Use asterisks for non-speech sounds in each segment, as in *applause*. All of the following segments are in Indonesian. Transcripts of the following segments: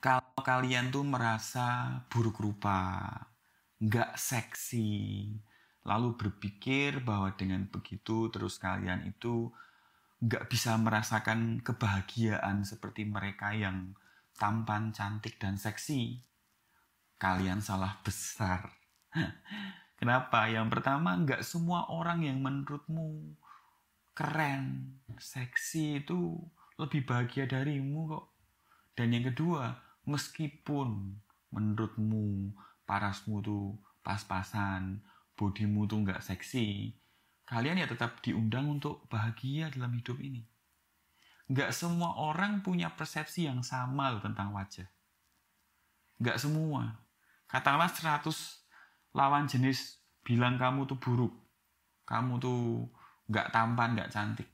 kalau kalian tuh merasa buruk rupa, nggak seksi, lalu berpikir bahwa dengan begitu terus kalian itu nggak bisa merasakan kebahagiaan seperti mereka yang tampan, cantik, dan seksi, kalian salah besar. *laughs* Kenapa? Yang pertama, nggak semua orang yang menurutmu keren, seksi itu lebih bahagia darimu kok. Dan yang kedua, meskipun menurutmu parasmu tuh pas-pasan, bodimu tuh nggak seksi, kalian ya tetap diundang untuk bahagia dalam hidup ini. Nggak semua orang punya persepsi yang sama loh tentang wajah. Nggak semua. Katakanlah 100 lawan jenis bilang kamu tuh buruk. Kamu tuh nggak tampan, nggak cantik.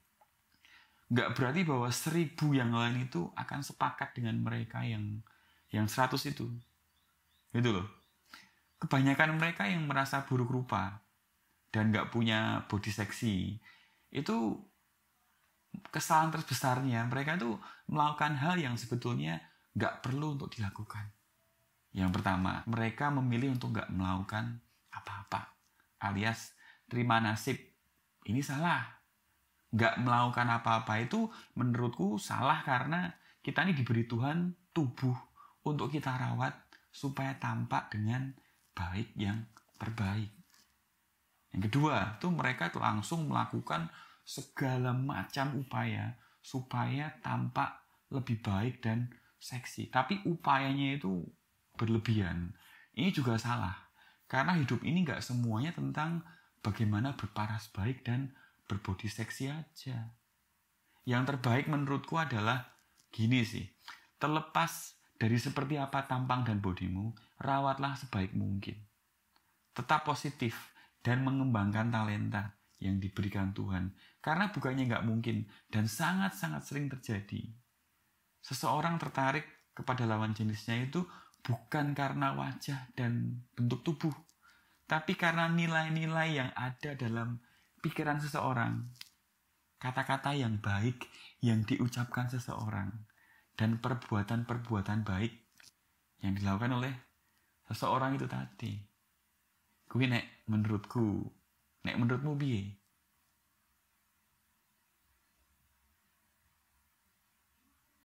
Nggak berarti bahwa seribu yang lain itu akan sepakat dengan mereka yang yang 100 itu. Gitu loh. Kebanyakan mereka yang merasa buruk rupa dan nggak punya body seksi itu kesalahan terbesarnya mereka itu melakukan hal yang sebetulnya nggak perlu untuk dilakukan. Yang pertama, mereka memilih untuk nggak melakukan apa-apa alias terima nasib. Ini salah. Nggak melakukan apa-apa itu menurutku salah karena kita ini diberi Tuhan tubuh untuk kita rawat supaya tampak dengan baik yang terbaik. Yang kedua, itu mereka itu langsung melakukan segala macam upaya supaya tampak lebih baik dan seksi. Tapi upayanya itu berlebihan. Ini juga salah. Karena hidup ini nggak semuanya tentang bagaimana berparas baik dan berbodi seksi aja. Yang terbaik menurutku adalah gini sih. Terlepas dari seperti apa tampang dan bodimu, rawatlah sebaik mungkin. Tetap positif dan mengembangkan talenta yang diberikan Tuhan. Karena bukannya nggak mungkin dan sangat-sangat sering terjadi. Seseorang tertarik kepada lawan jenisnya itu bukan karena wajah dan bentuk tubuh, tapi karena nilai-nilai yang ada dalam pikiran seseorang. Kata-kata yang baik yang diucapkan seseorang, dan perbuatan-perbuatan baik yang dilakukan oleh seseorang itu tadi. Gue nek menurutku, nek menurutmu biye?